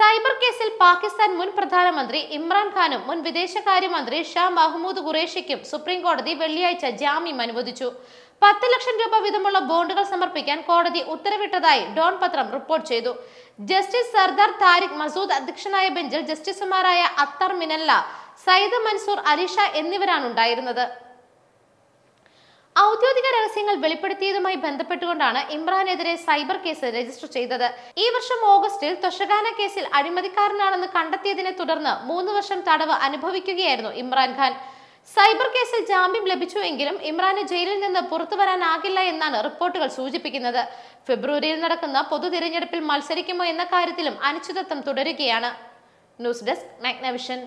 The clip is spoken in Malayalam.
സൈബർ കേസിൽ പാകിസ്ഥാൻ മുൻ പ്രധാനമന്ത്രി ഇമ്രാൻഖാനും മുൻ വിദേശകാര്യമന്ത്രി ഷാ മഹ്മൂദ് ഖുറേഷിക്കും സുപ്രീം കോടതി വെള്ളിയാഴ്ച ജാമ്യം അനുവദിച്ചു പത്ത് ലക്ഷം രൂപ വീതമുള്ള ബോണ്ടുകൾ സമർപ്പിക്കാൻ കോടതി ഉത്തരവിട്ടതായി ഡോൺ പത്രം റിപ്പോർട്ട് ചെയ്തു ജസ്റ്റിസ് സർദാർ താരിഖ് മസൂദ് അധ്യക്ഷനായ ബെഞ്ചിൽ ജസ്റ്റിസുമാരായ അത്തർ മിനല്ല സയ്യിദ് മൻസൂർ അലിഷ എന്നിവരാണ് ഉണ്ടായിരുന്നത് ഔദ്യോഗിക രഹസ്യങ്ങൾ വെളിപ്പെടുത്തിയതുമായി ബന്ധപ്പെട്ടുകൊണ്ടാണ് ഇമ്രാനെതിരെ സൈബർ കേസ് രജിസ്റ്റർ ചെയ്തത് ഈ വർഷം ഓഗസ്റ്റിൽ തൊഷഖാന കേസിൽ അഴിമതിക്കാരനാണെന്ന് കണ്ടെത്തിയതിനെ തുടർന്ന് മൂന്ന് വർഷം തടവ് അനുഭവിക്കുകയായിരുന്നു ഇമ്രാൻഖാൻ സൈബർ കേസിൽ ജാമ്യം ലഭിച്ചുവെങ്കിലും ഇമ്രാന് ജയിലിൽ നിന്ന് പുറത്തു വരാനാകില്ല എന്നാണ് റിപ്പോർട്ടുകൾ സൂചിപ്പിക്കുന്നത് ഫെബ്രുവരിയിൽ നടക്കുന്ന പൊതു തിരഞ്ഞെടുപ്പിൽ മത്സരിക്കുമോ എന്ന കാര്യത്തിലും അനിശ്ചിതത്വം തുടരുകയാണ് ന്യൂസ് ഡെസ്ക് മാഗ്നവിഷൻ